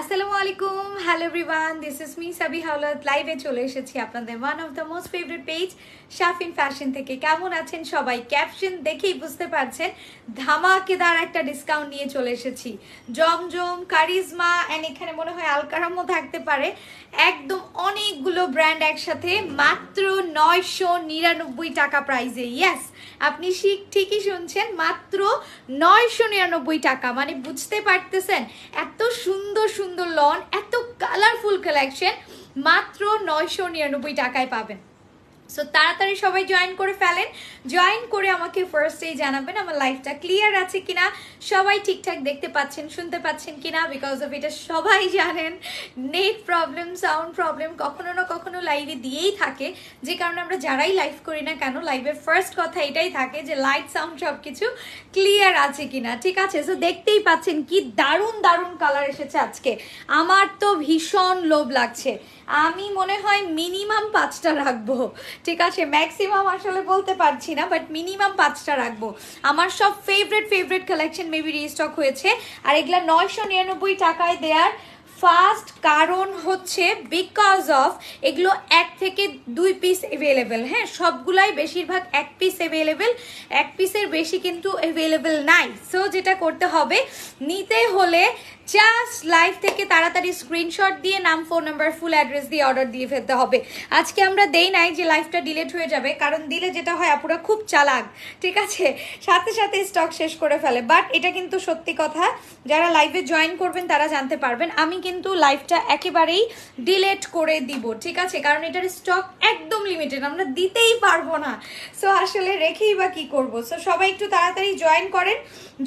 আসসালামু আলাইকুম hello everyone this is me Sabi Haolat লাইভে চলে এসেছি আপনাদের one of the most favourite page Shafin fashion থেকে কেমন আছেন সবাই ক্যাপশন দেখেই বুঝতে পারছেন ধামাকেদার একটা ডিসকাউন্ট নিয়ে চলে এসেছি জমজম কারিজমা অ্যান্ড এখানে মনে হয় আলকারামও থাকতে পারে একদম অনেকগুলো ব্র্যান্ড একসাথে মাত্র নয়শো নিরানব্বই টাকা প্রাইজে ইয়াস আপনি ঠিক ঠিকই শুনছেন মাত্র নয়শো নিরানব্বই টাকা মানে বুঝতে পারতেছেন এত সুন্দর সুন্দর লন এত কালারফুল কালেকশন মাত্র নয়শো নিরানব্বই টাকায় পাবেন সো তাড়াতাড়ি সবাই জয়েন করে ফেলেন জয়েন করে আমাকে ফার্স্টেই জানাবেন আমার লাইফটা ক্লিয়ার আছে কিনা সবাই ঠিকঠাক দেখতে পাচ্ছেন শুনতে পাচ্ছেন কিনা বিকজ অফ এটা সবাই জানেন নেট প্রবলেম সাউন্ড প্রবলেম কখনো না কখনো লাইভে দিয়েই থাকে যে কারণে আমরা যারাই লাইভ করি না কেন লাইভের ফার্স্ট কথা এটাই থাকে যে লাইট সাউন্ড সব কিছু ক্লিয়ার আছে কিনা ঠিক আছে সো দেখতেই পাচ্ছেন কি দারুণ দারুণ কালার এসেছে আজকে আমার তো ভীষণ লোভ লাগছে আমি মনে হয় মিনিমাম পাঁচটা রাখবো ঠিক আছে ম্যাক্সিমাম আসলে বলতে পারছি না বাট মিনিমাম পাঁচটা রাখবো আমার সব favourite favourite collection maybe restock হয়েছে আর এগুলা নয়শো নিরানব্বই টাকায় দেয়ার ফার্স্ট কারণ হচ্ছে বিকজ অফ এগুলো এক থেকে দুই পিস অ্যাভেলেবেল হ্যাঁ সবগুলাই বেশিরভাগ এক পিস অ্যাভেলেবেল এক পিসের বেশি কিন্তু অ্যাভেলেবেল নাই সো যেটা করতে হবে নিতে হলে জাস্ট লাইভ থেকে তাড়াতাড়ি স্ক্রিনশট দিয়ে নাম ফোন নাম্বার ফুল অ্যাড্রেস দিয়ে অর্ডার দিয়ে ফেলতে হবে আজকে আমরা দেই নাই যে লাইভটা ডিলেট হয়ে যাবে কারণ দিলে যেটা হয় আপুরা খুব চালাক ঠিক আছে সাথে সাথে স্টক শেষ করে ফেলে বাট এটা কিন্তু সত্যি কথা যারা লাইভে জয়েন করবেন তারা জানতে পারবেন আমি কিন্তু লাইভটা একেবারেই ডিলেট করে দিব ঠিক আছে কারণ এটার স্টক একদম লিমিটেড আমরা দিতেই পারবো না সো আসলে রেখেই বা কী করবো সো সবাই একটু তাড়াতাড়ি জয়েন করেন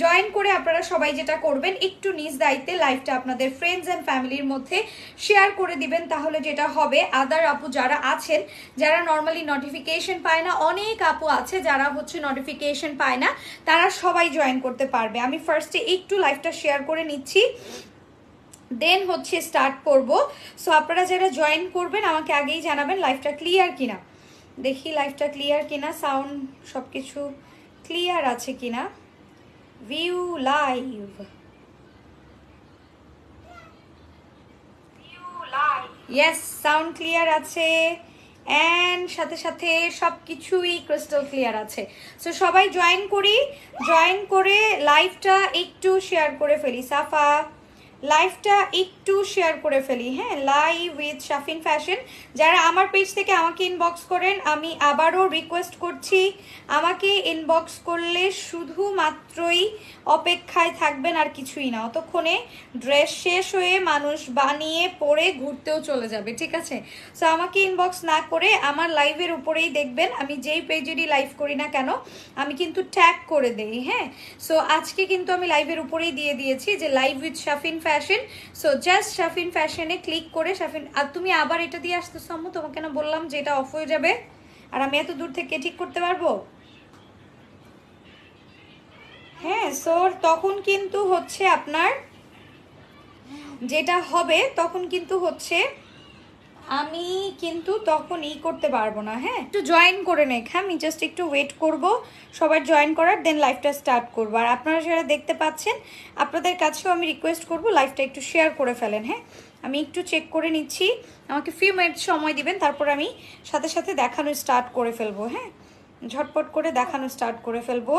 জয়েন করে আপনারা সবাই যেটা করবেন একটু নিজ দায়িত্বে লাইফটা আপনাদের ফ্রেন্ডস অ্যান্ড ফ্যামিলির মধ্যে শেয়ার করে দিবেন তাহলে যেটা হবে আদার আপু যারা আছেন যারা নর্মালি নোটিফিকেশন পায় না অনেক আপু আছে যারা হচ্ছে নোটিফিকেশন পায় না তারা সবাই জয়েন করতে পারবে আমি ফার্স্টে একটু লাইফটা শেয়ার করে নিচ্ছি দেন হচ্ছে স্টার্ট করব সো আপনারা যারা জয়েন করবেন আমাকে আগেই জানাবেন লাইফটা ক্লিয়ার কিনা দেখি লাইফটা ক্লিয়ার কিনা সাউন্ড সব কিছু ক্লিয়ার আছে কিনা view live yes sound clear আছে অ্যান্ড সাথে সাথে সব কিছুই ক্রিস্টাল ক্লিয়ার আছে সো সবাই জয়েন করি জয়েন করে লাইভটা একটু শেয়ার করে ফেলি সাফা লাইভটা একটু শেয়ার করে ফেলি হ্যাঁ লাইভ উইথ শাফিন ফ্যাশন যারা আমার পেজ থেকে আমাকে ইনবক্স করেন আমি আবারও রিকোয়েস্ট করছি আমাকে ইনবক্স করলে শুধুমাত্রই অপেক্ষায় থাকবেন আর কিছুই না অতক্ষণে ড্রেস শেষ হয়ে মানুষ বানিয়ে পরে ঘুরতেও চলে যাবে ঠিক আছে সো আমাকে ইনবক্স না করে আমার লাইভের উপরেই দেখবেন আমি যেই পেজেরই লাইভ করি না কেন আমি কিন্তু ট্যাগ করে দেই হ্যাঁ সো আজকে কিন্তু আমি লাইভের উপরেই দিয়ে দিয়েছি যে live with Shafin fashion fashion so just Shafin ফ্যাশনে ক্লিক করে শাফিন আর তুমি আবার এটা দিয়ে আসতে আম্মু তোমাকে না বললাম যে এটা অফ হয়ে যাবে আর আমি এত দূর থেকে ঠিক করতে পারবো হ্যাঁ সো তখন কিন্তু হচ্ছে আপনার যেটা হবে তখন কিন্তু হচ্ছে আমি কিন্তু তখন ই করতে পারবো না হ্যাঁ একটু জয়েন করে নে আমি জাস্ট একটু ওয়েট করব সবার জয়েন করার দেন লাইফটা স্টার্ট করবো আর আপনারা সেটা দেখতে পাচ্ছেন আপনাদের কাছেও আমি রিকোয়েস্ট করব লাইফটা একটু শেয়ার করে ফেলেন হ্যাঁ আমি একটু চেক করে নিচ্ছি আমাকে ফিউ মিনিট সময় দিবেন তারপর আমি সাথে সাথে দেখানো স্টার্ট করে ফেলবো হ্যাঁ ঝটপট করে দেখানো স্টার্ট করে ফেলবো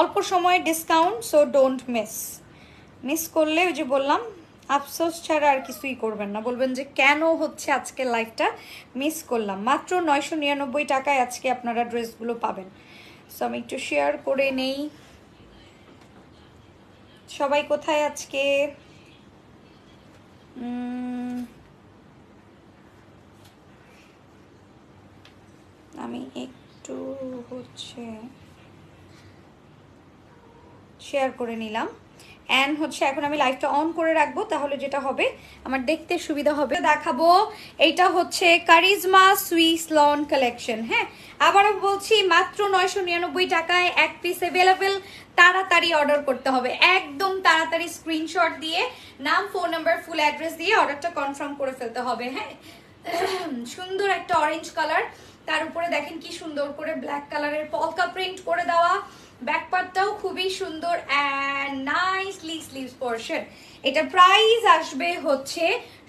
অল্প সময়ে discount so don't miss miss করলে ওই যে বললাম আফসোস ছাড়া আর কিছুই করবেন না বলবেন যে কেন হচ্ছে আজকে লাইফটা মিস করলাম মাত্র নয়শো নিরানব্বই টাকায় আজকে আপনারা ড্রেসগুলো পাবেন সো আমি একটু শেয়ার করে নেই সবাই কোথায় আজকে আমি একটু হচ্ছে শেয়ার করে নিলাম অ্যান্ড হচ্ছে এখন আমি লাইটটা অন করে রাখবো তাহলে যেটা হবে আমার দেখতে সুবিধা হবে দেখাবো এইটা হচ্ছে কারিজমা সুইস লন কালেকশন হ্যাঁ আবারও বলছি মাত্র নয়শো নিরানব্বই টাকায় এক পিস অ্যাভেলেবেল তাড়াতাড়ি অর্ডার করতে হবে একদম তাড়াতাড়ি স্ক্রিনশট দিয়ে নাম ফোন নাম্বার ফুল অ্যাড্রেস দিয়ে অর্ডারটা কনফার্ম করে ফেলতে হবে হ্যাঁ সুন্দর একটা অরেঞ্জ কালার তার উপরে দেখেন কি সুন্দর করে ব্ল্যাক কালারের পলকা প্রিন্ট করে দেওয়া ব্যাক খুবই সুন্দর অ্যান্ড নাইসলি স্লিভস পোর্শন এটা প্রাইস আসবে হচ্ছে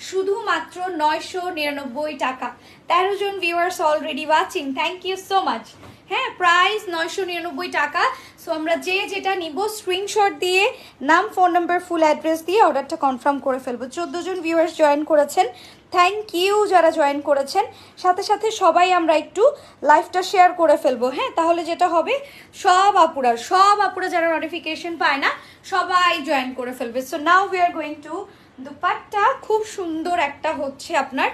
শুধুমাত্র নয়শো নিরানব্বই টাকা তেরো জন viewers already watching thank you so much হ্যাঁ প্রাইস নয়শো নিরানব্বই টাকা সো আমরা যে যেটা নিব স্ক্রিনশট দিয়ে নাম ফোন নাম্বার ফুল অ্যাড্রেস দিয়ে অর্ডারটা কনফার্ম করে ফেলবো চোদ্দো জন ভিউয়ার্স জয়েন করেছেন থ্যাংক ইউ যারা জয়েন করেছেন সাথে সাথে সবাই আমরা একটু লাইফটা শেয়ার করে ফেলবো হ্যাঁ তাহলে যেটা হবে সব আপুরা সব আপুরা যারা নোটিফিকেশন পায় না সবাই জয়েন করে ফেলবে so now we are going to দুপাটটা খুব সুন্দর একটা হচ্ছে আপনার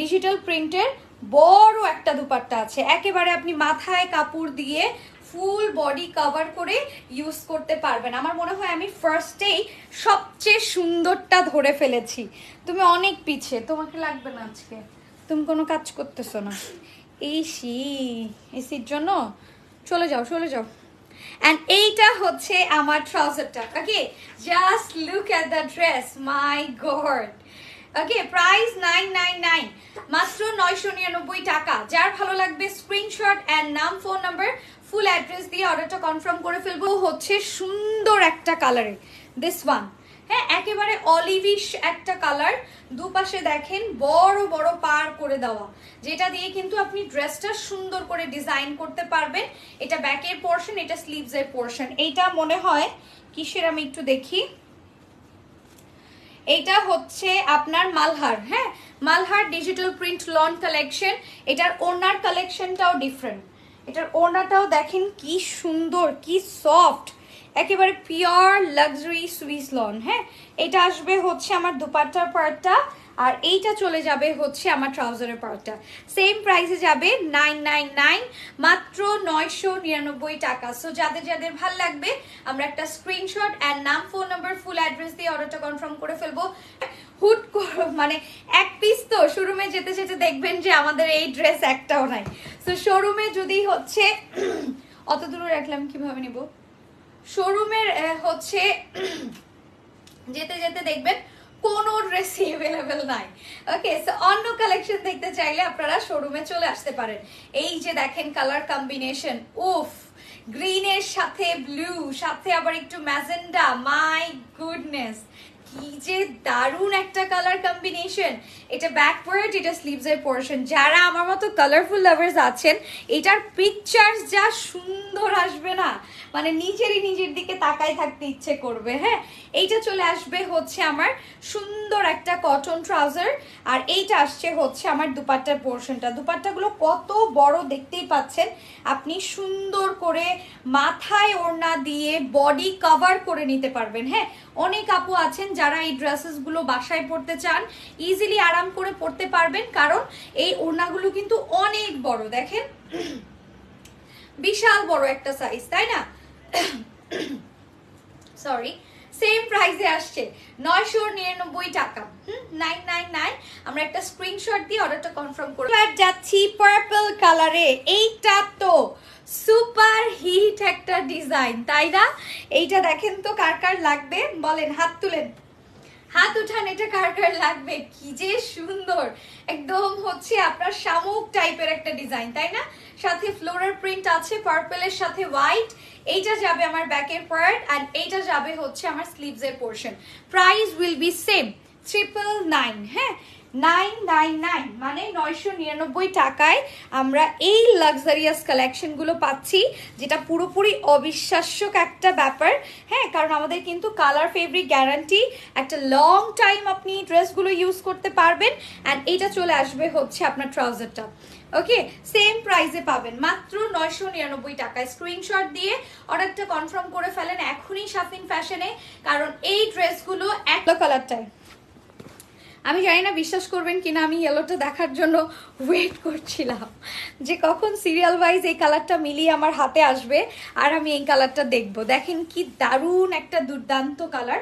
ডিজিটাল প্রিন্টের বড় একটা দুপাট্টা আছে একেবারে আপনি মাথায় কাপড় দিয়ে ফুল বডি কভার করে ইউজ করতে পারবেন আমার মনে হয় আমি ফার্স্টেই সবচেয়ে সুন্দরটা ধরে ফেলেছি তুমি অনেক পিছিয়ে তোমাকে লাগবে না আজকে তুমি কোনো কাজ করতেছো না এই সি এসির জন্য চলে যাও চলে যাও অ্যান্ড এইটা হচ্ছে আমার ট্রাউজারটা okay just look at the dress my god okay price nine nine nine মাত্র নয়শো নিরানব্বই টাকা যার ভালো লাগবে স্ক্রিনশট অ্যান্ড নাম ফোন নাম্বার ফুল অ্যাড্রেস দিয়ে অর্ডারটা কনফার্ম করে ফেলবো হচ্ছে সুন্দর একটা কালারে দিস ওয়ান হ্যাঁ একেবারে অলিভিশ একটা কালার দুপাশে দেখেন বড় বড় পার করে দেওয়া যেটা দিয়ে কিন্তু আপনি ড্রেসটা সুন্দর করে ডিজাইন করতে পারবেন এটা ব্যাকের পোর্শন এটা স্লিভসের পোর্শন এইটা মনে হয় কিসের আমি একটু দেখি এইটা হচ্ছে আপনার মালহার হ্যাঁ Malhar digital print lawn collection এটার ওনার কালেকশনটাও ডিফারেন্ট এটার ওনাটাও দেখেন কি সুন্দর কি সফট একেবারে পিওর লাক্সারি সুইস লন হ্যাঁ এটা আসবে হচ্ছে আমার দুপাট্টার পার্টটা আর এইটা চলে যাবে হচ্ছে আমার ট্রাউজারের পার্টটা সেম প্রাইসে যাবে নাইন নাইন নাইন মাত্র নয়শো নিরানব্বই টাকা সো যাদের যাদের ভাল লাগবে আমরা একটা স্ক্রিনশট অ্যান্ড নাম ফোন নাম্বার ফুল অ্যাড্রেস দিয়ে অর্ডারটা কনফার্ম করে ফেলবো হুট মানে এক পিস তো শোরুমে যেতে যেতে দেখবেন যে আমাদের এই ড্রেস একটাও নাই তো শোরুমে যদি হচ্ছে অত দূরে রাখলাম কিভাবে নিব শোরুমের হচ্ছে যেতে যেতে দেখবেন কোনো ড্রেসই অ্যাভেলেবেল নাই ওকে সো অন্য কালেকশন দেখতে চাইলে আপনারা শোরুমে চলে আসতে পারেন এই যে দেখেন কালার কম্বিনেশন উফ গ্রিনের সাথে ব্লু সাথে আবার একটু ম্যাজেন্ডা মাই গুডনেস কি যে একটা কালার কম্বিনেশন এটা ব্যাক এটা পোর্শন যারা আমার মতো কালারফুল লাভার্স আছেন এটার পিকচার্স যা সুন্দর আসবে না মানে নিজেরই নিজের দিকে তাকাই থাকতে ইচ্ছে করবে হ্যাঁ এইটা চলে আসবে হচ্ছে আমার সুন্দর একটা কটন ট্রাউজার আর এইটা আসছে হচ্ছে আমার দুপাট্টার পোর্শনটা দুপাট্টাগুলো কত বড় দেখতেই পাচ্ছেন আপনি সুন্দর করে মাথায় ওড়না দিয়ে বডি কভার করে নিতে পারবেন হ্যাঁ অনেক আপু আছেন যারা এই ড্রেসেসগুলো বাসায় পরতে চান ইজিলি আরাম করে পরতে পারবেন কারণ এই ওড়নাগুলো কিন্তু অনেক বড় দেখেন বিশাল বড় একটা সাইজ তাই না সরি সেম প্রাইসে আসছে নয়শো নিরানব্বই টাকা নাইন নাইন নাইন আমরা একটা স্ক্রিনশট দিয়ে অর্ডারটা কনফার্ম করি এবার যাচ্ছি পার্পল কালারে এইটা তো সুপার হিট একটা ডিজাইন তাই না এইটা দেখেন তো কার কার লাগবে বলেন হাত তুলেন হাত উঠান এটা কার কার লাগবে কি যে সুন্দর একদম হচ্ছে আপনার শামুক টাইপের একটা ডিজাইন তাই না সাথে ফ্লোরাল প্রিন্ট আছে পার্পলের সাথে হোয়াইট এইটা যাবে আমার ব্যাকের পার্ট আর এইটা যাবে হচ্ছে আমার স্লিভস এর portion price will be same triple nine হ্যাঁ নাইন নাইন নাইন মানে নয়শো নিরানব্বই টাকায় আমরা এই লাক্সারিয়াস কালেকশনগুলো পাচ্ছি যেটা পুরোপুরি অবিশ্বাস্যক একটা ব্যাপার হ্যাঁ কারণ আমাদের কিন্তু কালার ফেব্রিক গ্যারান্টি একটা লং টাইম আপনি ড্রেসগুলো ইউজ করতে পারবেন অ্যান্ড এটা চলে আসবে হচ্ছে আপনার ট্রাউজারটা ওকে সেম প্রাইসে পাবেন মাত্র নয়শো নিরানব্বই টাকায় স্ক্রিনশট দিয়ে অর্ডারটা কনফার্ম করে ফেলেন এখনই শাফিন ফ্যাশনে কারণ এই ড্রেসগুলো এক কালারটায় আমি জানি না বিশ্বাস করবেন কিনা আমি ইয়েলোটা দেখার জন্য ওয়েট করছিলাম যে কখন সিরিয়াল ওয়াইজ এই কালারটা মিলিয়ে আমার হাতে আসবে আর আমি এই কালারটা দেখব দেখেন কি দারুণ একটা দুর্দান্ত কালার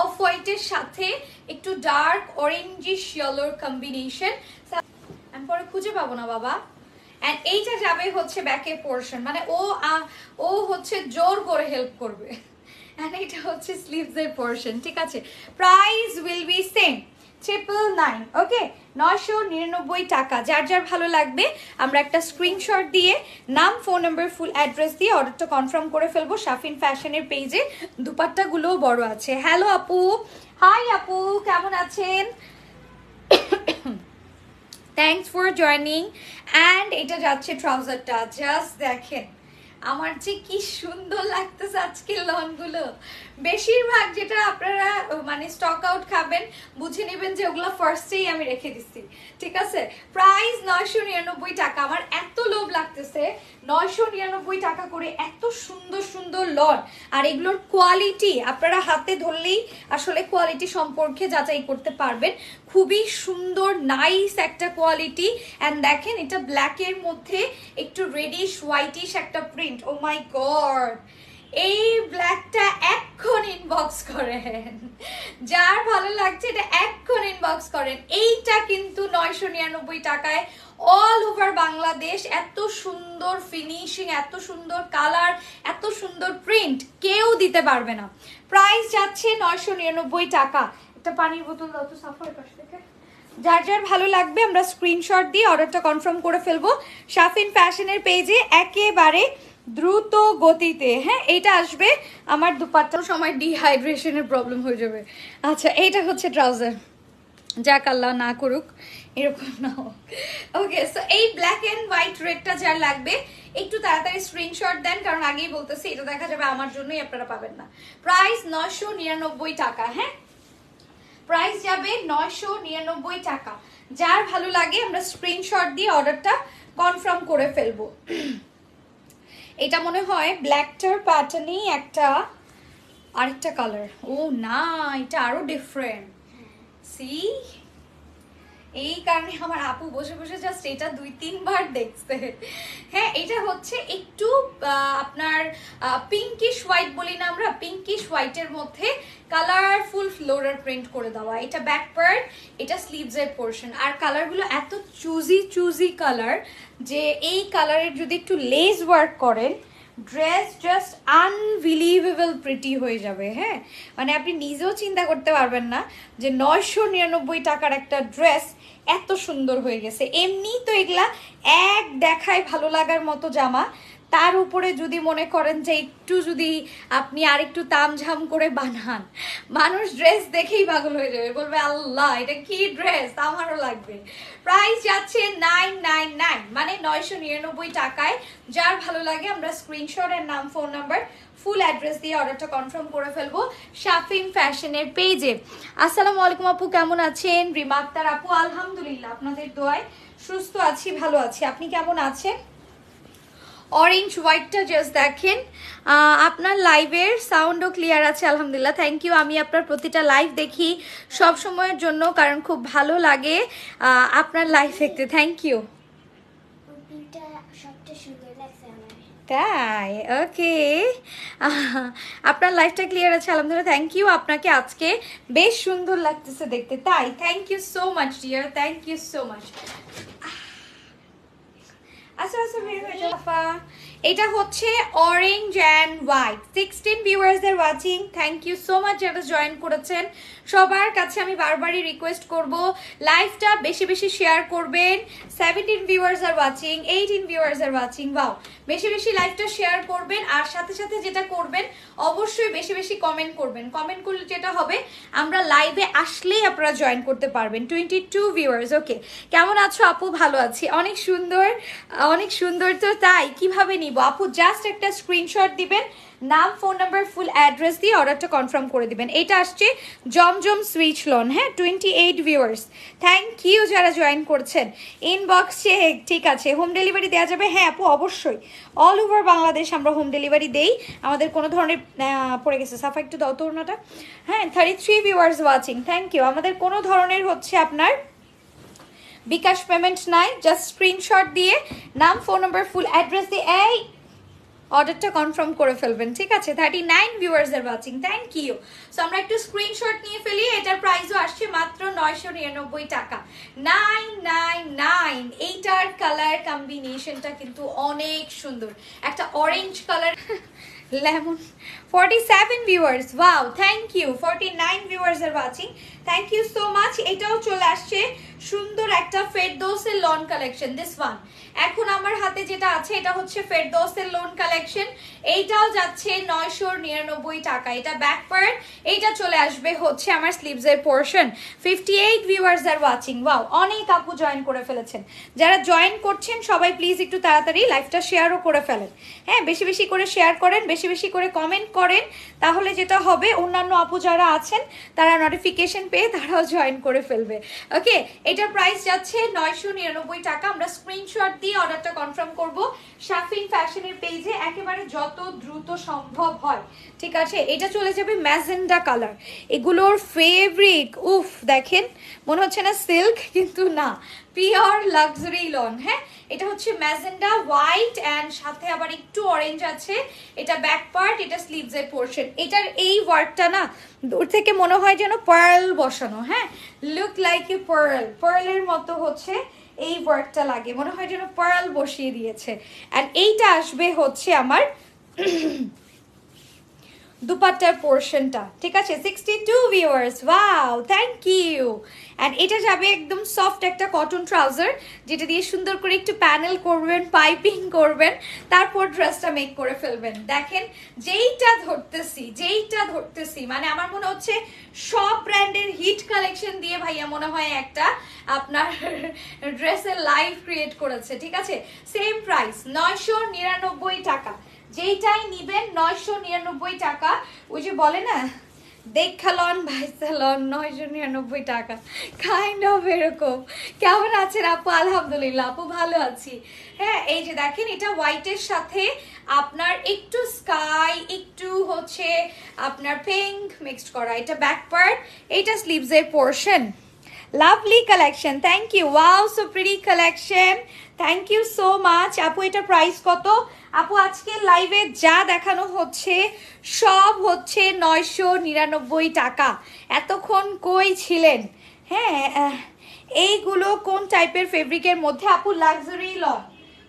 অফ হোয়াইটের সাথে একটু ডার্ক অরেঞ্জিশ ইয়েলোর কম্বিনেশন আমি পরে খুঁজে পাবো না বাবা অ্যান্ড এইটা যাবে হচ্ছে ব্যাকে পোর্শন মানে ও ও হচ্ছে জোর করে হেল্প করবে অ্যান্ড এটা হচ্ছে স্লিভসের পোর্শন ঠিক আছে price will be same triple nine okay নয়শো নিরানব্বই টাকা যার যার ভালো লাগবে আমরা একটা স্ক্রিনশট দিয়ে নাম ফোন নাম্বার ফুল অ্যাড্রেস দিয়ে অর্ডারটা কনফার্ম করে ফেলবো শাফিন ফ্যাশনের পেজে দুপাট্টাগুলোও বড় আছে হ্যালো আপু হাই আপু কেমন আছেন থ্যাংকস ফর জয়নিং অ্যান্ড এটা যাচ্ছে ট্রাউজারটা জাস্ট দেখেন আমার যে কি সুন্দর লাগতেছে আজকে লনগুলো বেশিরভাগ যেটা আপনারা মানে স্টক আউট খাবেন বুঝে নেবেন যে ওগুলো ফার্স্টেই আমি রেখে দিচ্ছি ঠিক আছে প্রাইস নয়শো নিরানব্বই টাকা আমার এত লোভ লাগতেছে নয়শো নিরানব্বই টাকা করে এত সুন্দর সুন্দর লন আর এগুলোর কোয়ালিটি আপনারা হাতে ধরলেই আসলে কোয়ালিটি সম্পর্কে যাচাই করতে পারবেন খুবই সুন্দর নাইস একটা কোয়ালিটি অ্যান্ড দেখেন এটা ব্ল্যাকের মধ্যে একটু রেডিশ হোয়াইটিশ একটা প্রিন্ট ও মাই গড এই ব্ল্যাকটা এক্ষণ ইনবক্স করেন যার ভালো লাগছে এটা এক্ষণ ইনবক্স করেন এইটা কিন্তু নয়শো নিরানব্বই টাকায় অল ওভার বাংলাদেশ এত সুন্দর ফিনিশিং এত সুন্দর কালার এত সুন্দর প্রিন্ট কেউ দিতে পারবে না প্রাইস যাচ্ছে নয়শো নিরানব্বই টাকা একটা পানির বোতল দাও তো সাফার পাশ থেকে যার যার ভালো লাগবে আমরা স্ক্রিনশট দিয়ে অর্ডারটা কনফার্ম করে ফেলবো শাফিন ফ্যাশনের পেজে একেবারে দ্রুত গতিতে হ্যাঁ এটা আসবে আমার দুপাট্টার সময় ডিহাইড্রেশনের প্রবলেম হয়ে যাবে আচ্ছা এইটা হচ্ছে ট্রাউজার যাক কাল্লা না করুক এরকম না হোক ওকে সো এই ব্ল্যাক অ্যান্ড হোয়াইট রেডটা যার লাগবে একটু তাড়াতাড়ি স্ক্রিনশট দেন কারণ আগেই বলতেছি এটা দেখা যাবে আমার জন্যই আপনারা পাবেন না প্রাইস নশো নিরানব্বই টাকা হ্যাঁ প্রাইস যাবে নয়শো নিরানব্বই টাকা যার ভালো লাগে আমরা স্ক্রিনশট দিয়ে অর্ডারটা কনফার্ম করে ফেলবো এটা মনে হয় ব্ল্যাকটার প্যাটার্নই একটা আরেকটা কালার ও না এটা আরও ডিফারেন্ট সি এই কারণে আমার আপু বসে বসে জাস্ট এটা দুই তিনবার দেখছে হ্যাঁ এটা হচ্ছে একটু আপনার পিঙ্কিশ হোয়াইট বলি না আমরা পিঙ্কিশ হোয়াইটের মধ্যে কালারফুল ফ্লোরার প্রিন্ট করে দেওয়া এটা ব্যাক পার্ট এটা স্লিভসের পোর্শন আর কালারগুলো এত চুজি চুজি কালার যে এই কালারের যদি একটু লেস ওয়ার্ক করেন ড্রেস জাস্ট আনবিলিভেবল প্রিটি হয়ে যাবে হ্যাঁ মানে আপনি নিজেও চিন্তা করতে পারবেন না যে নয়শো নিরানব্বই টাকার একটা ড্রেস এত সুন্দর হয়ে গেছে এমনি তো এগুলা এক দেখায় ভালো লাগার মতো জামা তার উপরে যদি মনে করেন যে একটু যদি আপনি আরেকটু তামঝাম করে বানান মানুষ ড্রেস দেখেই পাগল হয়ে যাবে বলবে আল্লাহ এটা কি ড্রেস আমারও লাগবে প্রাইস যাচ্ছে নাইন নাইন নাইন মানে নয়শো নিরানব্বই টাকায় যার ভালো লাগে আমরা স্ক্রিনশট এর নাম ফোন নাম্বার ফুল অ্যাড্রেস দিয়ে অর্ডারটা কনফার্ম করে ফেলবো শাফিং ফ্যাশনের পেজে আসসালামু আলাইকুম আপু কেমন আছেন রিমাক্তার আপু আলহামদুলিল্লাহ আপনাদের দোয়ায় সুস্থ আছি ভালো আছি আপনি কেমন আছেন অরেঞ্জ হোয়াইটটা জাস্ট দেখেন আপনার লাইভের সাউন্ডও ক্লিয়ার আছে আলহামদুলিল্লাহ থ্যাংক ইউ আমি আপনার প্রতিটা লাইভ দেখি সব সময়ের জন্য কারণ খুব ভালো লাগে আপনার লাইভ দেখতে থ্যাংক ইউ তাই ওকে আপনার লাইফটা ক্লিয়ার আছে আলহামদুলিল্লাহ থ্যাংক ইউ আপনাকে আজকে বেশ সুন্দর লাগতেছে দেখতে তাই thank you so much dear thank you so much আচ্ছা, আচ্ছা, এটা হচ্ছে orange and white sixteen they're watching thank you so much যারা জয়েন করেছেন সবার কাছে আমি বারবারই রিকোয়েস্ট করব লাইভটা বেশি বেশি শেয়ার করবেন seventeen viewers are watching eighteen viewers are watching বাও বেশি বেশি লাইভটা শেয়ার করবেন আর সাথে সাথে যেটা করবেন অবশ্যই বেশি বেশি কমেন্ট করবেন কমেন্ট করলে যেটা হবে আমরা লাইভে আসলেই আপনারা জয়েন করতে পারবেন টোয়েন্টি টু ভিউয়ার্স ওকে কেমন আছো আপু ভালো আছি অনেক সুন্দর অনেক সুন্দর তো তাই কিভাবে নিব আপু জাস্ট একটা স্ক্রিনশট দিবেন নাম ফোন নাম্বার ফুল অ্যাড্রেস দিয়ে অর্ডারটা কনফার্ম করে দিবেন এটা আসছে জমজম সুইচ লোন হ্যাঁ twenty eight viewers thank you যারা জয়েন করছেন ইনবক্স চেক ঠিক আছে হোম ডেলিভারি দেওয়া যাবে হ্যাঁ আপু অবশ্যই অল ওভার বাংলাদেশ আমরা হোম ডেলিভারি দেই আমাদের কোনো ধরনের পড়ে গেছে সাফা একটু দাও তোরনাটা হ্যাঁ thirty three viewers watching thank you আমাদের কোনো ধরনের হচ্ছে আপনার বিকাশ পেমেন্ট নাই জাস্ট স্ক্রিনশট দিয়ে নাম ফোন নাম্বার ফুল অ্যাড্রেস দিয়ে এই অর্ডারটা কনফার্ম করে ফেলবেন ঠিক আছে thirty nine are watching thank you so আমরা একটু স্ক্রিনশট নিয়ে ফেলি এটার প্রাইসও আসছে মাত্র নয়শো নিরানব্বই টাকা নাইন নাইন নাইন এইটার কালার কম্বিনেশনটা কিন্তু অনেক সুন্দর একটা orange colour lemon forty seven viewers wow thank you forty nine ভিউয়ার্সের watching thank you so much এটাও চলে আসছে সুন্দর একটা ফেরদৌসের লন কালেকশন দিস ওয়ান এখন আমার হাতে যেটা আছে এটা হচ্ছে ফেরদৌসের লোন কালেকশন এইটাও যাচ্ছে নয়শো নিরানব্বই টাকা এটা ব্যাক পার্ট এইটা চলে আসবে হচ্ছে আমার স্লিভসের portion fifty eight viewers are watching wow অনেক আপু জয়েন করে ফেলেছেন যারা জয়েন করছেন সবাই প্লিজ একটু তাড়াতাড়ি লাইভটা শেয়ারও করে ফেলেন হ্যাঁ বেশি বেশি করে শেয়ার করেন বেশি বেশি করে কমেন্ট করেন তাহলে যেটা হবে অন্যান্য আপু যারা আছেন তারা নোটিফিকেশন পেয়ে তারাও জয়েন করে ফেলবে ওকে এটা প্রাইস যাচ্ছে নয়শো নিরানব্বই টাকা আমরা স্ক্রিনশট দিয়ে অর্ডারটা কনফার্ম করব শাফিন ফ্যাশনের পেজে একেবারে যত দ্রুত সম্ভব হয় ঠিক আছে এটা চলে যাবে ম্যাজেন্ডা কালার এগুলোর ফেব্রিক উফ দেখেন মনে হচ্ছে না সিল্ক কিন্তু না পিওর লাক্সারি লন হ্যাঁ এটা হচ্ছে ম্যাজেন্ডা হোয়াইট অ্যান্ড সাথে আবার একটু অরেঞ্জ আছে এটা ব্যাক পার্ট এটা স্লিভসের পোর্শন এটার এই ওয়ার্কটা না দূর থেকে মনে হয় যেন পার্ল বসানো হ্যাঁ লুক লাইক এ পার্ল এর মতো হচ্ছে এই ওয়ার্কটা লাগে মনে হয় যেন পার্ল বসিয়ে দিয়েছে অ্যান্ড এইটা আসবে হচ্ছে আমার দুপাট্টার পোর্শনটা ঠিক আছে sixty two viewers wow thank you and এটা যাবে একদম সফট একটা কটন ট্রাউজার যেটা দিয়ে সুন্দর করে একটু প্যানেল করবেন পাইপিং করবেন তারপর ড্রেসটা মেক করে ফেলবেন দেখেন যেইটা ধরতেছি যেইটা ধরতেছি মানে আমার মনে হচ্ছে সব ব্র্যান্ডের হিট কালেকশন দিয়ে ভাইয়া মনে হয় একটা আপনার ড্রেসের লাইফ ক্রিয়েট করেছে ঠিক আছে সেম প্রাইস নয়শো নিরানব্বই টাকা যেইটাই নিবেন নয়শো নিরানব্বই টাকা ওই যে বলে না দেখালন ভাইসালন নয়শো নিরানব্বই টাকা কাইন্ড অফ এরকম কেমন আছেন আপু আলহামদুলিল্লাহ আপু ভালো আছি হ্যাঁ এই যে দেখেন এটা হোয়াইটের সাথে আপনার একটু স্কাই একটু হচ্ছে আপনার পিঙ্ক মিক্সড করা এটা ব্যাক পার্ট এইটা স্লিভসের portion lovely collection thank you wow so pretty collection thank you so much আপু এটা প্রাইস কত আপু আজকে লাইভে যা দেখানো হচ্ছে সব হচ্ছে নয়শো নিরানব্বই টাকা এতক্ষণ কই ছিলেন হ্যাঁ এইগুলো কোন টাইপের ফেব্রিকের মধ্যে আপু লাক্সারি লন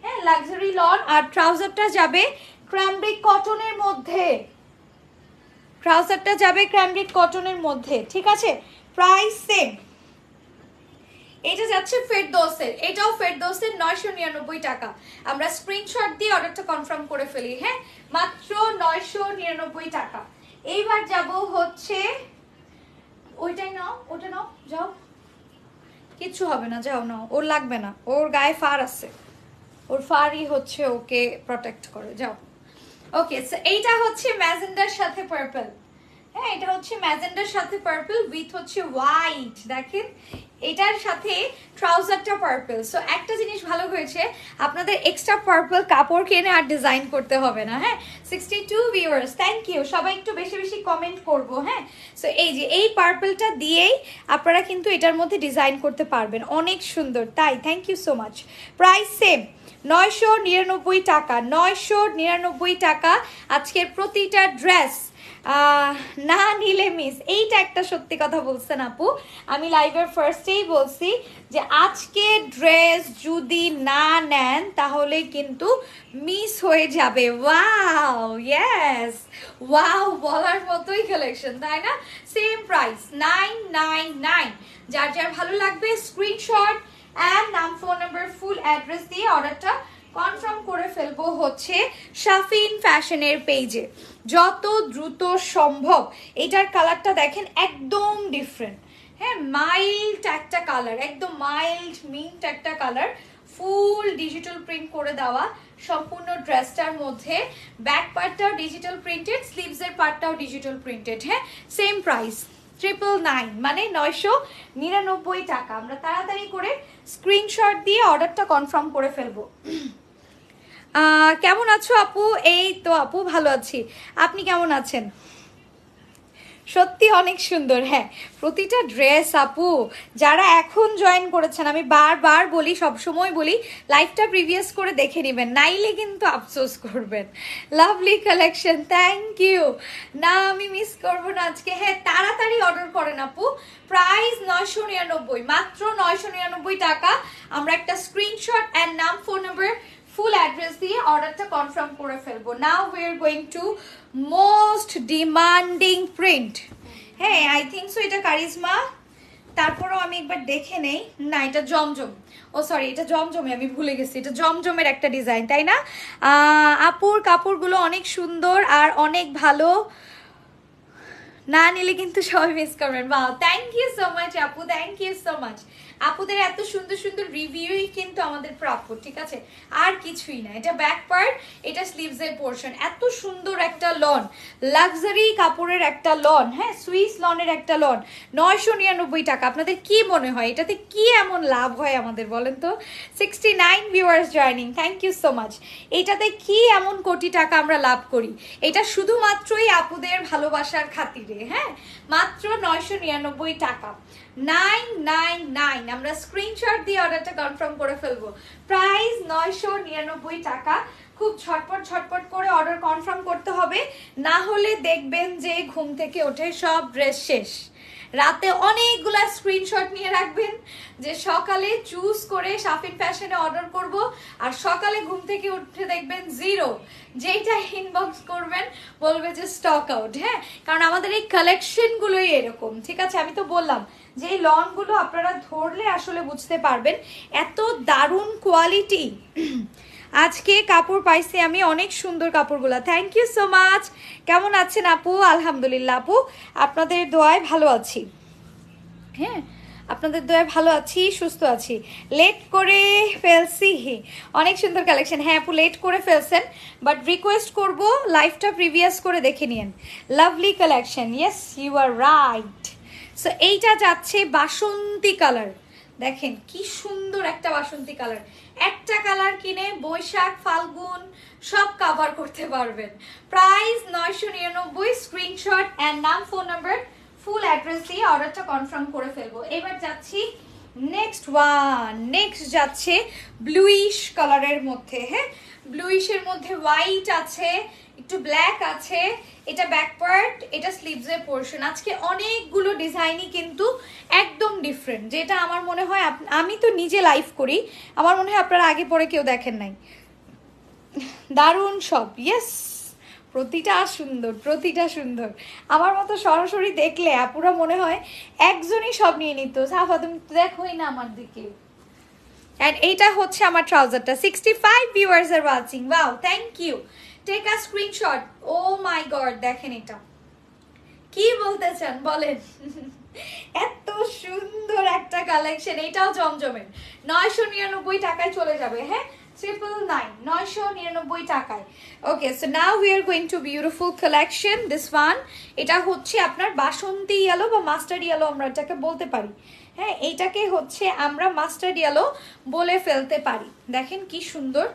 হ্যাঁ লাক্সারি লন আর ট্রাউজারটা যাবে ক্র্যামব্রিক কটনের মধ্যে ট্রাউজারটা যাবে ক্র্যামব্রিক কটনের মধ্যে ঠিক আছে প্রাইস সেম এটা যাচ্ছে ফেরদোসের এটাও ফেরদোসের নয়শো নিরানব্বই টাকা আমরা স্ক্রিনশট দিয়ে অর্ডারটা কনফার্ম করে ফেলি হ্যাঁ মাত্র নয়শো নিরানব্বই টাকা এইবার যাব হচ্ছে ওইটাই নাও ওটা নাও যাও কিচ্ছু হবে না যাও নাও ওর লাগবে না ওর গায়ে ফার আছে ওর ফারই হচ্ছে ওকে প্রোটেক্ট করে যাও ওকে এইটা হচ্ছে ম্যাজেন্ডার সাথে পার্পল হ্যাঁ এটা হচ্ছে ম্যাজেন্ডার সাথে পার্পল উইথ হচ্ছে হোয়াইট দেখেন এটার সাথে ট্রাউজারটা পার্পল সো একটা জিনিস ভালো হয়েছে আপনাদের এক্সট্রা পার্পল কাপড় কেনে আর ডিজাইন করতে হবে না হ্যাঁ sixty two viewers thank you সবাই একটু বেশি বেশি কমেন্ট করব হ্যাঁ সো এই যে এই পার্পলটা দিয়েই আপনারা কিন্তু এটার মধ্যে ডিজাইন করতে পারবেন অনেক সুন্দর তাই thank you so much price same নয়শো নিরানব্বই টাকা নয়শো নিরানব্বই টাকা আজকের প্রতিটা ড্রেস না নিলে মিস এইটা একটা সত্যি কথা বলছেন আপু আমি লাইভের ফার্স্টেই বলছি যে আজকে ড্রেস যদি না নেন তাহলে কিন্তু মিস হয়ে যাবে ওয়াও ইয়েস ওয়াও বলার মতোই কালেকশন তাই না same price nine nine nine যার যার ভালো লাগবে স্ক্রিনশট অ্যান্ড নাম ফোন নাম্বার ফুল অ্যাড্রেস দিয়ে অর্ডারটা কনফার্ম করে ফেলবো হচ্ছে শাফিন ফ্যাশনের পেজে যত দ্রুত সম্ভব এটার কালারটা দেখেন একদম ডিফারেন্ট হ্যাঁ মাইল্ড একটা কালার একদম মাইল্ড মিন্ট একটা কালার ফুল ডিজিটাল প্রিন্ট করে দেওয়া সম্পূর্ণ ড্রেসটার মধ্যে ব্যাক পার্টটাও ডিজিটাল প্রিন্টেড স্লিভসের পার্টটাও ডিজিটাল প্রিন্টেড হ্যাঁ সেম প্রাইস ট্রিপল নাইন মানে নয়শো নিরানব্বই টাকা আমরা তাড়াতাড়ি করে স্ক্রিনশট দিয়ে অর্ডারটা কনফার্ম করে ফেলবো কেমন আছো আপু এই তো আপু ভালো আছি আপনি কেমন আছেন সত্যি অনেক সুন্দর হ্যাঁ প্রতিটা ড্রেস আপু যারা এখন জয়েন করেছেন আমি বারবার বলি সবসময় বলি লাইফটা প্রিভিয়াস করে দেখে নেবেন নাইলে কিন্তু আফসোস করবেন লাভলি কালেকশন থ্যাংক ইউ না আমি মিস করবো না আজকে হ্যাঁ তাড়াতাড়ি অর্ডার করেন আপু প্রাইস নয়শো নিরানব্বই মাত্র নয়শো নিরানব্বই টাকা আমরা একটা স্ক্রিনশট অ্যান্ড নাম ফোন নাম্বার ফুল অ্যাড্রেস দিয়ে অর্ডারটা কনফার্ম করে ফেলবো now we are going to most demanding print হ্যাঁ আই থিঙ্ক সো এটা কারিজমা তারপরেও আমি একবার দেখে নেই না এটা জমজম ও সরি এটা জমজমে আমি ভুলে গেছি এটা জমজমের একটা ডিজাইন তাই না আপুর কাপড়গুলো অনেক সুন্দর আর অনেক ভালো না নিলে কিন্তু সবাই মিস করবেন বা থ্যাংক ইউ সো মাচ আপু থ্যাংক ইউ সো মাচ আপুদের এত সুন্দর সুন্দর রিভিউই কিন্তু আমাদের প্রাপ্য ঠিক আছে আর কিছুই না এটা ব্যাক পার্ট এটা স্লিভসের পোর্শন এত সুন্দর একটা লন লাক্সারি কাপড়ের একটা লন হ্যাঁ সুইস লনের একটা লন নয়শো নিরানব্বই টাকা আপনাদের কি মনে হয় এটাতে কি এমন লাভ হয় আমাদের বলেন তো sixty nine viewers joining thank you so much এটাতে কি এমন কোটি টাকা আমরা লাভ করি এটা শুধুমাত্রই আপুদের ভালোবাসার খাতিরে হ্যাঁ মাত্র নয়শো নিরানব্বই টাকা নাইন নাইন নাইন আমরা স্ক্রিনশট দিয়ে অর্ডারটা কনফার্ম করে ফেলব প্রাইস নয়শো নিরানব্বই টাকা খুব ছটপট ছটপট করে অর্ডার কনফার্ম করতে হবে না হলে দেখবেন যে ঘুম থেকে ওঠে সব ড্রেস শেষ রাতে অনেকগুলা স্ক্রিনশট নিয়ে রাখবেন যে সকালে চুজ করে সাফিন ফ্যাশনে অর্ডার করব আর সকালে ঘুম থেকে উঠে দেখবেন জিরো যেইটা ইনবক্স করবেন বলবে যে স্টক আউট হ্যাঁ কারণ আমাদের এই কালেকশনগুলোই এরকম ঠিক আছে আমি তো বললাম যে এই লনগুলো আপনারা ধরলে আসলে বুঝতে পারবেন এত দারুণ কোয়ালিটি আজকে কাপড় পাইছি আমি অনেক সুন্দর কাপড়গুলা থ্যাংক ইউ সো মাচ কেমন আছেন আপু আলহামদুলিল্লাহ আপু আপনাদের দোয়ায় ভালো আছি হ্যাঁ আপনাদের দোয়ায় ভালো আছি সুস্থ আছি লেট করে ফেলছি অনেক সুন্দর কালেকশন হ্যাঁ আপু লেট করে ফেলছেন বাট রিকোয়েস্ট করব লাইফটা প্রিভিয়াস করে দেখে নিন lovely collection yes you are right so এইটা যাচ্ছে বাসন্তী কালার দেখেন কি সুন্দর একটা বাসন্তী কালার একটা কালার কিনে বৈশাখ ফাল্গুন সব কাভার করতে পারবেন প্রাইস নয়শো নিরানব্বই স্ক্রিনশট অ্যান্ড নাম ফোন নাম্বার ফুল অ্যাড্রেস দিয়ে অর্ডারটা কনফার্ম করে ফেলবো এবার যাচ্ছি নেক্সট ওয়ান নেক্সট যাচ্ছে ব্লুইশ কালারের মধ্যে হ্যাঁ ব্লুইশের মধ্যে হোয়াইট আছে একটু ব্ল্যাক আছে এটা ব্যাক এটা স্লিভসের পোর্শন আজকে অনেকগুলো ডিজাইনই কিন্তু একদম ডিফারেন্ট যেটা আমার মনে হয় আমি তো নিজে লাইফ করি আমার মনে হয় আপনারা আগে পরে কেউ দেখেন নাই দারুণ সব ইয়েস প্রতিটা সুন্দর প্রতিটা সুন্দর আমার মতো সরাসরি দেখলে আপুরা মনে হয় একজনই সব নিয়ে নিত সাফা তুমি দেখোই না আমার দিকে অ্যান্ড এইটা হচ্ছে আমার ট্রাউজারটা sixty five viewers are watching wow thank you take a screenshot oh my god দেখেন এটা কি বলতে চান বলেন এত সুন্দর একটা কালেকশন এটাও জমজমের নয়শো নিরানব্বই টাকায় চলে যাবে হ্যাঁ ট্রিপল নাইন নয়শো নিরানব্বই টাকায় okay so now we are going to beautiful collection this one এটা হচ্ছে আপনার বাসন্তী ইয়ালো বা মাস্টার ইয়ালো আমরা এটাকে বলতে পারি হ্যাঁ এইটাকে হচ্ছে আমরা মাস্টার ইয়ালো বলে ফেলতে পারি দেখেন কি সুন্দর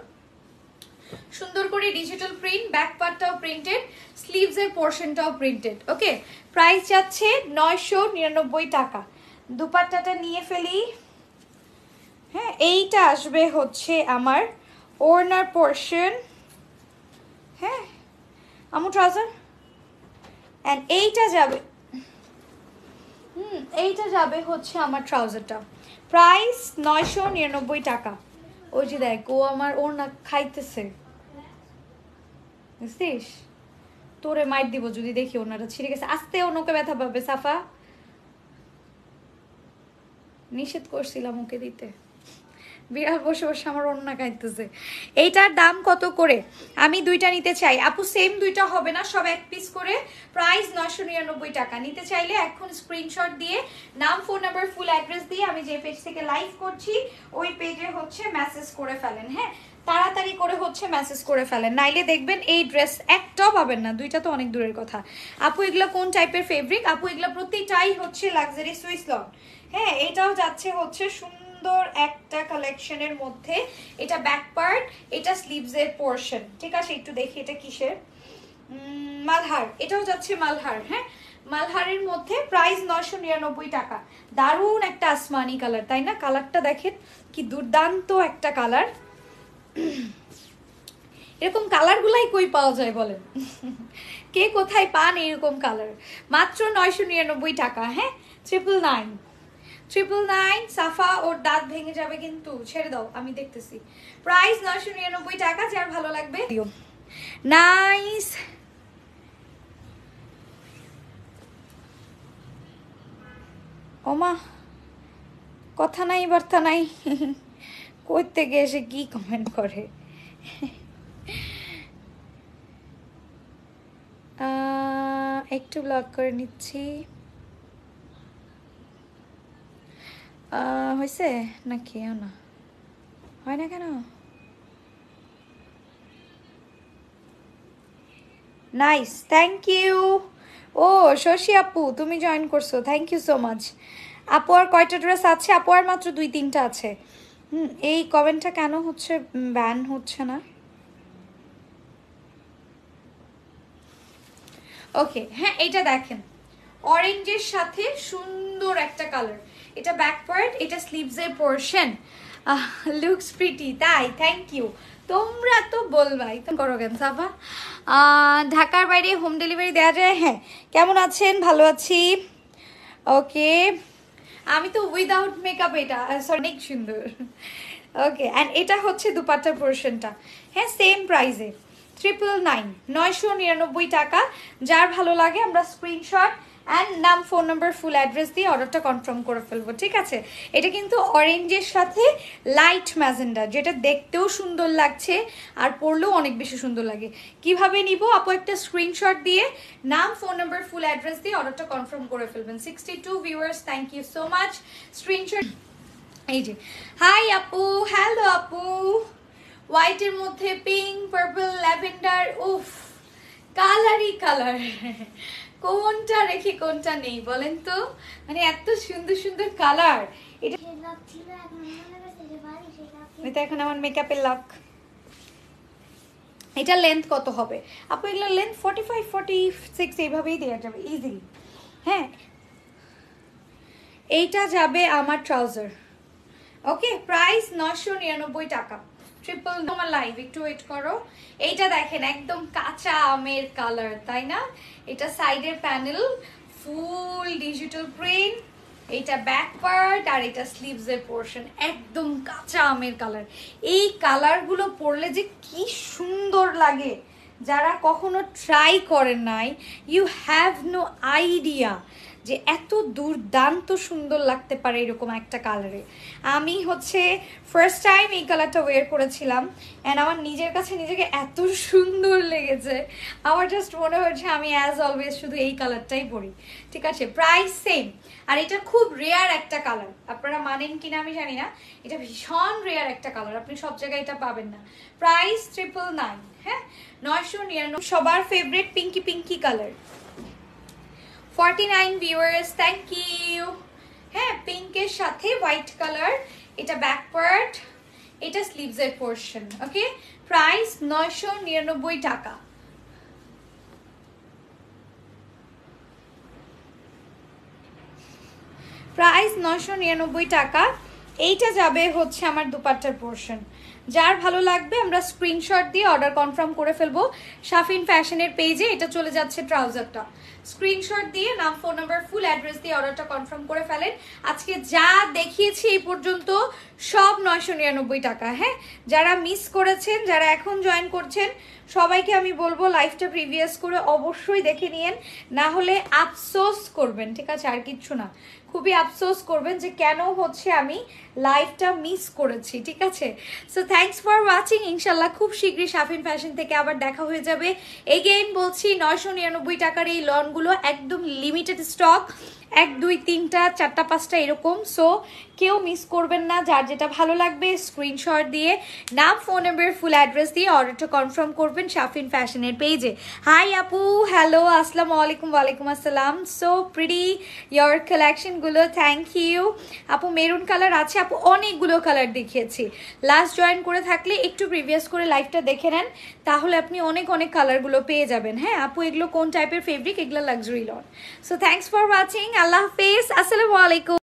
সুন্দর করে ডিজিটাল প্রিন্ট ব্যাক পার্টটাও প্রিন্টেড স্লিভসের পোর্শনটাও প্রিন্টেড ওকে প্রাইস যাচ্ছে নয়শো নিরানব্বই টাকা দুপাট্টাটা নিয়ে ফেলি হ্যাঁ এইটা আসবে হচ্ছে আমার ওড়নার পোর্শন হ্যাঁ আমু ট্রাউজার অ্যান্ড এইটা যাবে হুম এইটা যাবে হচ্ছে আমার ট্রাউজারটা প্রাইস নয়শো নিরানব্বই টাকা ওই যে দেখো আমার ওড়না খাইতেছে বুঝছিস তোরে মাইট দিব যদি দেখি ওনারা ছিঁড়ে গেছে আস্তে নৌকে ব্যথা পাবে সাফা নিষেধ করছিলাম ওকে দিতে বিড়াল বসে বসে আমার অন্যা খাইতেছে এইটার দাম কত করে আমি দুইটা নিতে চাই আপু সেম দুইটা হবে না সব এক পিস করে প্রাইস নয়শো নিরানব্বই টাকা নিতে চাইলে এখন স্ক্রিনশট দিয়ে নাম ফোন নাম্বার ফুল অ্যাড্রেস দিয়ে আমি যে পেজ থেকে লাইভ করছি ওই পেজে হচ্ছে মেসেজ করে ফেলেন হ্যাঁ তাড়াতাড়ি করে হচ্ছে মেসেজ করে ফেলেন নাইলে দেখবেন এই ড্রেস একটাও পাবেন না দুইটা তো অনেক দূরের কথা আপু এগুলো কোন টাইপের ফেব্রিক আপু এগুলো প্রতিটাই হচ্ছে লাক্সারি সুইস লন হ্যাঁ এটাও যাচ্ছে হচ্ছে শূন্য সুন্দর একটা কালেকশনের মধ্যে এটা ব্যাক পার্ট এটা স্লিভসের পোর্শন ঠিক আছে একটু দেখি এটা কিসের মালহার এটাও যাচ্ছে মালহার হ্যাঁ মালহারের মধ্যে প্রাইস নশো নিরানব্বই টাকা দারুণ একটা আসমানি কালার তাই না কালারটা দেখেন কি দুর্দান্ত একটা কালার এরকম কালারগুলাই কই পাওয়া যায় বলেন কে কোথায় পান এরকম কালার মাত্র নয়শো নিরানব্বই টাকা হ্যাঁ ট্রিপল নাইন ট্রিপল নাইন সাফা ওর দাঁত ভেঙে যাবে কিন্তু ছেড়ে দাও আমি দেখতেছি প্রাইস নয়শো নিরানব্বই টাকা যার ভালো লাগবে নাইস ওমা কথা নাই বার্তা নাই কই থেকে এসে কি কমেন্ট করে একটু ব্লগ করে নিচ্ছি হয়েছে না কেউ না হয় না কেন nice thank you oh Shashi আপু তুমি জয়েন করছো থ্যাংক ইউ সো মাচ আপু আর কয়টা ড্রেস আছে আপু আর মাত্র দুই তিনটা আছে হুম এই কমেন্টটা কেন হচ্ছে ব্যান হচ্ছে না ওকে হ্যাঁ এটা দেখেন অরেঞ্জের সাথে সুন্দর একটা কালার এটা ব্যাক পয়েন্ট এটা স্লিভসের পোর্শন লুকস প্রিটি তাই থ্যাংক ইউ তোমরা তো বলবাই তো করো কেন সাফা ঢাকার বাইরে হোম ডেলিভারি দেওয়া যায় হ্যাঁ কেমন আছেন ভালো আছি ওকে আমি তো উইদাউট মেকআপ এটা অনেক সুন্দর ওকে অ্যান্ড এটা হচ্ছে দুপাট্টা পোর্শনটা হ্যাঁ সেম প্রাইসে ট্রিপল নাইন নয়শো নিরানব্বই টাকা যার ভালো লাগে আমরা স্ক্রিনশট অ্যান্ড নাম ফোন নাম্বার ফুল অ্যাড্রেস দিয়ে অর্ডারটা কনফার্ম করে ফেলবো ঠিক আছে এটা কিন্তু অরেঞ্জের সাথে লাইট ম্যাজেন্ডা যেটা দেখতেও সুন্দর লাগছে আর পড়লেও অনেক বেশি সুন্দর লাগে কিভাবে নিব আপু একটা স্ক্রিনশট দিয়ে নাম ফোন নাম্বার ফুল অ্যাড্রেস দিয়ে অর্ডারটা কনফার্ম করে ফেলবেন sixty two viewers thank you so much screenshot এই যে হাই আপু হ্যালো আপু হোয়াইটের মধ্যে পিঙ্ক পার্পল ল্যাভেন্ডার উফ কালারই কালার কোনটা রেখে কোনটা নেই বলেন তো মানে এত সুন্দর সুন্দর কালার এটা এখন আমার মেকআপের এটা লেন্থ কত হবে আপু এগুলো length forty five forty six এইভাবেই দেওয়া যাবে হ্যাঁ এইটা যাবে আমার ট্রাউজার ওকে প্রাইস নশো নিরানব্বই টাকা ট্রিপল তোমার লাইভ একটু ওয়েট করো এইটা দেখেন একদম কাঁচা আমের কালার তাই না এটা সাইডের প্যানেল ফুল ডিজিটাল প্রিন্ট এটা ব্যাক পার্ট আর এটা স্লিভসের পোর্শন একদম কাঁচা আমের কালার এই কালারগুলো পরলে যে কি সুন্দর লাগে যারা কখনো ট্রাই করেন নাই ইউ হ্যাভ নো আইডিয়া যে এত দুর্দান্ত সুন্দর লাগতে পারে এরকম একটা কালারে আমি হচ্ছে ফার্স্ট টাইম এই কালারটা ওয়ার করেছিলাম অ্যান্ড আমার নিজের কাছে নিজেকে এত সুন্দর লেগেছে আমার জাস্ট মনে হয়েছে আমি অ্যাজ অলওয়েজ শুধু এই কালারটাই পরি ঠিক আছে প্রাইস সেম আর এটা খুব রেয়ার একটা কালার আপনারা মানেন কিনা আমি জানি না এটা ভীষণ রেয়ার একটা কালার আপনি সব জায়গায় এটা পাবেন না প্রাইস ট্রিপল নাইন হ্যাঁ নয়শো নিরানব্বই সবার favourite pinky pinky colour forty nine viewers thank হ্যাঁ পিঙ্কের সাথে হোয়াইট কালার এটা ব্যাক পার্ট এটা স্লিভসের পোর্শন ওকে প্রাইস নয়শো নিরানব্বই টাকা প্রাইস নয়শো নিরানব্বই টাকা এইটা যাবে হচ্ছে আমার দুপাট্টার পোর্শন যার ভালো লাগবে আমরা স্ক্রিনশট দিয়ে অর্ডার কনফার্ম করে ফেলবো শাফিন ফ্যাশনের পেজে এটা চলে যাচ্ছে ট্রাউজারটা স্ক্রিনশট দিয়ে নাম ফোন নাম্বার ফুল অ্যাড্রেস দিয়ে অর্ডারটা কনফার্ম করে ফেলেন আজকে যা দেখিয়েছি এই পর্যন্ত সব নয়শো নিরানব্বই টাকা হ্যাঁ যারা মিস করেছেন যারা এখন জয়েন করছেন সবাইকে আমি বলবো লাইফটা প্রিভিয়াস করে অবশ্যই দেখে নিয়েন না হলে আফসোস করবেন ঠিক আছে আর কিচ্ছু না খুবই আফসোস করবেন যে কেন হচ্ছে আমি লাইফটা মিস করেছি ঠিক আছে সো থ্যাংকস ফর ওয়াচিং ইনশাল্লাহ খুব শীঘ্রই সাফিন ফ্যাশন থেকে আবার দেখা হয়ে যাবে এগেইন বলছি নয়শো নিরানব্বই টাকার এই লনগুলো একদম লিমিটেড স্টক এক দুই তিনটা চারটা পাঁচটা এরকম সো কেউ মিস করবেন না যার যেটা ভালো লাগবে স্ক্রিনশট দিয়ে নাম ফোন নাম্বার ফুল অ্যাড্রেস দিয়ে অর্ডারটা কনফার্ম করবেন শাফিন ফ্যাশনের পেজে হাই আপু হ্যালো আসসালাম আলাইকুম ওয়ালাইকুম আসসালাম সো প্রিডি ইয়ার কালেকশনগুলো থ্যাংক ইউ আপু মেরুন কালার আছে আপু অনেকগুলো কালার দেখিয়েছি লাস্ট জয়েন করে থাকলে একটু প্রিভিয়াস করে লাইভটা দেখে নেন তাহলে আপনি অনেক অনেক কালারগুলো পেয়ে যাবেন হ্যাঁ আপু এগুলো কোন টাইপের ফেব্রিক এগুলো luxury lawn so thanks for watching আল্লাহ হাফেজ আসসালামু আলাইকুম